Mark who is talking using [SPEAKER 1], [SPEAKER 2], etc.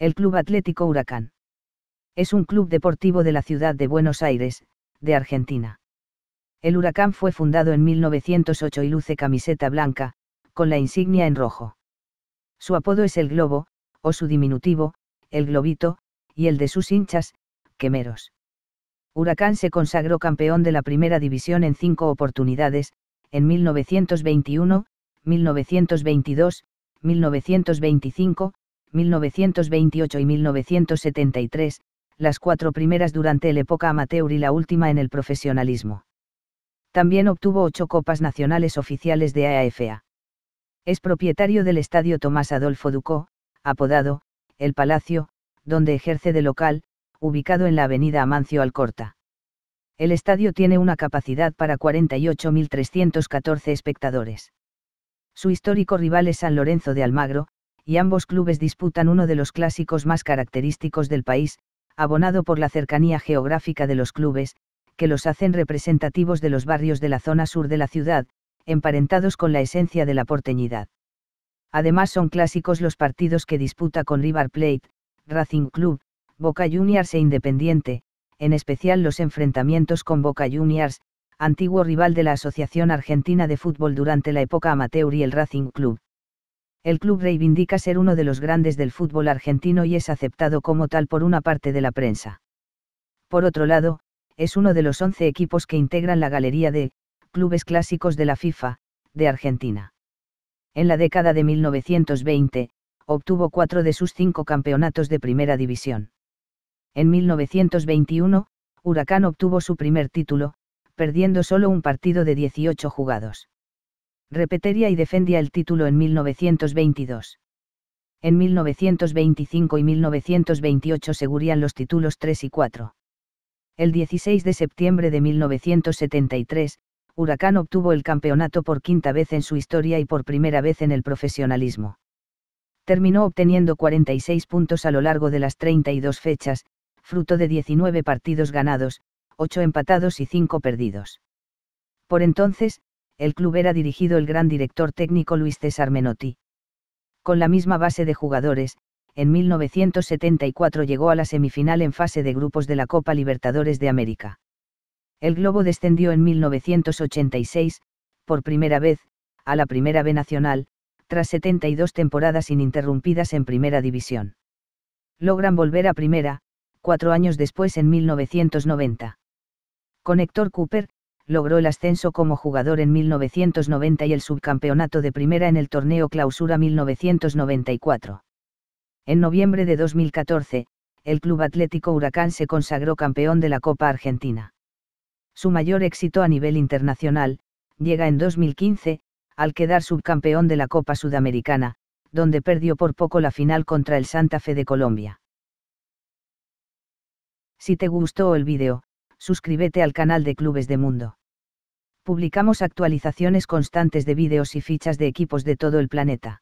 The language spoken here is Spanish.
[SPEAKER 1] El Club Atlético Huracán. Es un club deportivo de la ciudad de Buenos Aires, de Argentina. El Huracán fue fundado en 1908 y luce camiseta blanca, con la insignia en rojo. Su apodo es el globo, o su diminutivo, el globito, y el de sus hinchas, quemeros. Huracán se consagró campeón de la primera división en cinco oportunidades, en 1921, 1922, 1925, 1928 y 1973, las cuatro primeras durante el época amateur y la última en el profesionalismo. También obtuvo ocho copas nacionales oficiales de AFA. Es propietario del Estadio Tomás Adolfo Ducó, apodado, El Palacio, donde ejerce de local, ubicado en la avenida Amancio Alcorta. El estadio tiene una capacidad para 48.314 espectadores. Su histórico rival es San Lorenzo de Almagro, y ambos clubes disputan uno de los clásicos más característicos del país, abonado por la cercanía geográfica de los clubes, que los hacen representativos de los barrios de la zona sur de la ciudad, emparentados con la esencia de la porteñidad. Además son clásicos los partidos que disputa con River Plate, Racing Club, Boca Juniors e Independiente, en especial los enfrentamientos con Boca Juniors, antiguo rival de la Asociación Argentina de Fútbol durante la época amateur y el Racing Club. El club reivindica ser uno de los grandes del fútbol argentino y es aceptado como tal por una parte de la prensa. Por otro lado, es uno de los 11 equipos que integran la galería de clubes clásicos de la FIFA, de Argentina. En la década de 1920, obtuvo cuatro de sus cinco campeonatos de primera división. En 1921, Huracán obtuvo su primer título, perdiendo solo un partido de 18 jugados. Repetería y defendía el título en 1922. En 1925 y 1928 segurían los títulos 3 y 4. El 16 de septiembre de 1973, Huracán obtuvo el campeonato por quinta vez en su historia y por primera vez en el profesionalismo. Terminó obteniendo 46 puntos a lo largo de las 32 fechas, fruto de 19 partidos ganados, 8 empatados y 5 perdidos. Por entonces, el club era dirigido el gran director técnico Luis César Menotti. Con la misma base de jugadores, en 1974 llegó a la semifinal en fase de grupos de la Copa Libertadores de América. El globo descendió en 1986, por primera vez, a la Primera B Nacional, tras 72 temporadas ininterrumpidas en Primera División. Logran volver a Primera, cuatro años después en 1990. Con Héctor Cooper, logró el ascenso como jugador en 1990 y el subcampeonato de Primera en el torneo Clausura 1994. En noviembre de 2014, el Club Atlético Huracán se consagró campeón de la Copa Argentina su mayor éxito a nivel internacional, llega en 2015, al quedar subcampeón de la Copa Sudamericana, donde perdió por poco la final contra el Santa Fe de Colombia. Si te gustó el vídeo, suscríbete al canal de Clubes de Mundo. Publicamos actualizaciones constantes de vídeos y fichas de equipos de todo el planeta.